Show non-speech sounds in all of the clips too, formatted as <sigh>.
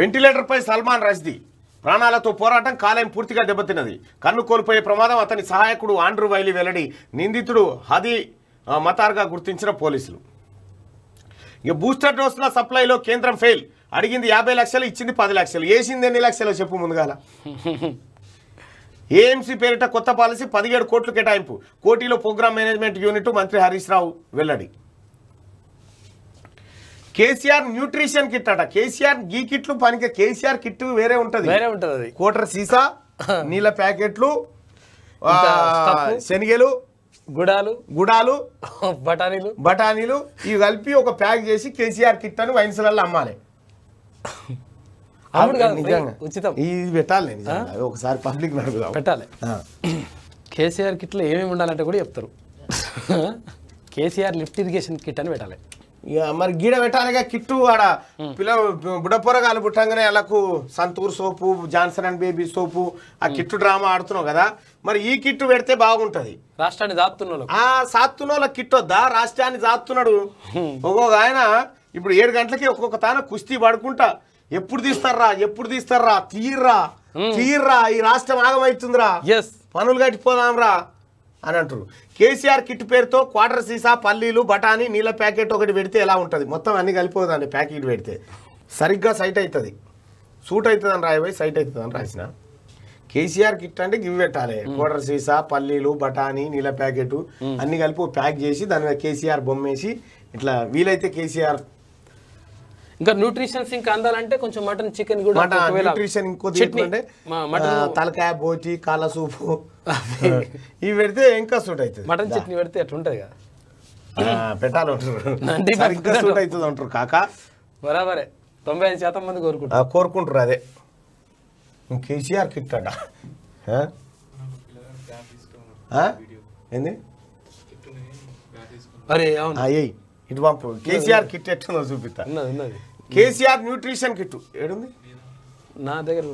వెంటిలేటర్పై Salman Rushdie ప్రాణాలతో పోరాటం కాలేయం పూర్తిగా దెబ్బతిన్నది కన్ను కోల్పోయే ప్రమాదం అతని సహాయకుడు ఆండ్రూ వైలి వెల్లడి నిందితుడు హది మతార్గా గుర్తించిన పోలీసులు ఇక బూస్టర్ డోసుల సప్లైలో కేంద్రం ఫెయిల్ అడిగింది యాభై లక్షలు ఇచ్చింది పది లక్షలు వేసింది ఎన్ని లక్షలు చెప్పు ముందుగాల ఏఎంసీ పేరిట కొత్త పాలసీ పదిహేడు కోట్లు కేటాయింపు కోటిలో ప్రోగ్రామ్ మేనేజ్మెంట్ యూనిట్ మంత్రి హరీష్ రావు వెల్లడి కేసీఆర్ న్యూట్రిషన్ కిట్ అట కేసీఆర్ గీ కిట్లు పనికి కేసీఆర్ కిట్ వేరే ఉంటది వేరే ఉంటది కోటర్ సీసా <laughs> నీళ్ళ ప్యాకెట్లు శనగలు గుడాలు గుడాలు <laughs> బఠానీలు బఠానీలు ఇవి కలిపి ఒక ప్యాక్ చేసి కేసీఆర్ కిట్ అని వైన్స్లలో అమ్మాలి ఉచితం ఇది పెట్టాలి ఒకసారి పబ్లిక్ పెట్టాలి కేసీఆర్ కిట్లో ఏమేమి ఉండాలంటే కూడా చెప్తారు <laughs> కేసీఆర్ లిఫ్ట్ ఇరిగేషన్ కిట్ అని పెట్టాలి మరి గీడ పెట్టాలిగా కిట్టు ఆడ పిల్ల బుడపొరగాలు పుట్టంగానే ఎలాకు Santoor soap Johnson and baby soap ఆ కిట్టు డ్రామా ఆడుతున్నావు కదా మరి ఈ కిట్టు పెడితే బాగుంటది రాష్ట్రాన్ని దాపుతున్న ఆ సాత్తున్న కిట్ వద్దా రాష్ట్రాన్ని దాపుతున్నాడు ఒక్కొక్క ఆయన ఇప్పుడు ఏడు గంటలకి ఒక్కొక్క తాన కుస్తీ పడుకుంటా ఎప్పుడు తీస్తారా ఎప్పుడు తీస్తారా తీర్రా తీర్రా ఈ రాష్ట్రం ఆగమవుతుందిరా పనులు కట్టిపోదాం రా అని అంటారు కేసీఆర్ కిట్ పేరుతో క్వార్టర్ సీసా పల్లీలు బఠానీ నీళ్ళ ప్యాకెట్ ఒకటి పెడితే ఎలా ఉంటుంది మొత్తం అన్ని కలిపోదండి ప్యాకెట్ పెడితే సరిగ్గా సైట్ అవుతుంది సూట్ అవుతుందని రాయబోయి సైట్ అవుతుందని రాసిన కేసీఆర్ కిట్ అంటే గివ్ పెట్టాలి క్వార్టర్ సీసా పల్లీలు బఠానీ నీళ్ళ ప్యాకెట్ అన్ని కలిపి ప్యాక్ చేసి దాని మీద కేసీఆర్ బొమ్మేసి ఇట్లా వీలైతే కేసీఆర్ ఇంకా న్యూట్రిషన్స్ ఇంకా అందాలంటే కొంచెం మటన్ చికెన్ కూడా న్యూట్రిషన్ ఇంకోటి అంటే తలకాయ బోటి కాల సూపు <laughs> ఇవి పెడితే ఇంకా సూట్ అవుతుంది మటన్ చట్నీ పెడితే ఎట్లా ఉంటుంది కదా పెట్టాలి అంటారు ఇంకా సూట్ అవుతుంది అంటారు కాక బరాబరే తొంభై ఐదు శాతం మంది కోరుకుంటారు కోరుకుంటారు అదే కేసీఆర్ కిట్ అట ఏంది అరే అవును అయ్యి ఇటు పంపు కేసీఆర్ కిట్ ఎట్టుందో చూపిస్తా ఉన్నది ఉన్నది కేసీఆర్ న్యూట్రిషన్ కిట్ ఏడుంది నా దగ్గర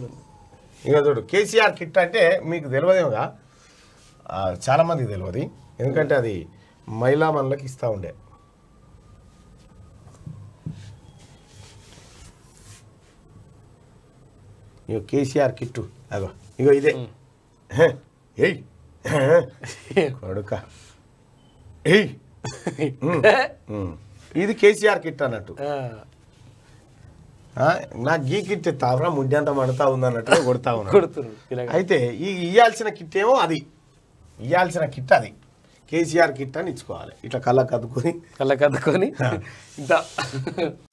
ఇంకా చూడు కేసీఆర్ కిట్ అంటే మీకు తెలియదేమోగా చాలామందికి తెలియదు ఎందుకంటే అది మహిళా మనలకు ఇస్తూ ఉండే ఇగో కేసీఆర్ కిట్టు అగో ఇగో ఇదే ఏయ్ కొడుక ఏయ్ <laughs> ఇది కేసీఆర్ కిట్ అన్నట్టు నా గీ కిట్ తావరా ముడ్డంత మడతా ఉందన్నట్టుగా కొడతా ఉన్నా అయితే ఈ ఇయ్యాల్సిన కిట్ ఏమో అది ఇయ్యాల్సిన కిట్ అది కేసీఆర్ కిట్ అని ఇచ్చుకోవాలి ఇట్లా కళ్ళ కద్దుకొని కళ్ళ కద్దుకొని ఇంత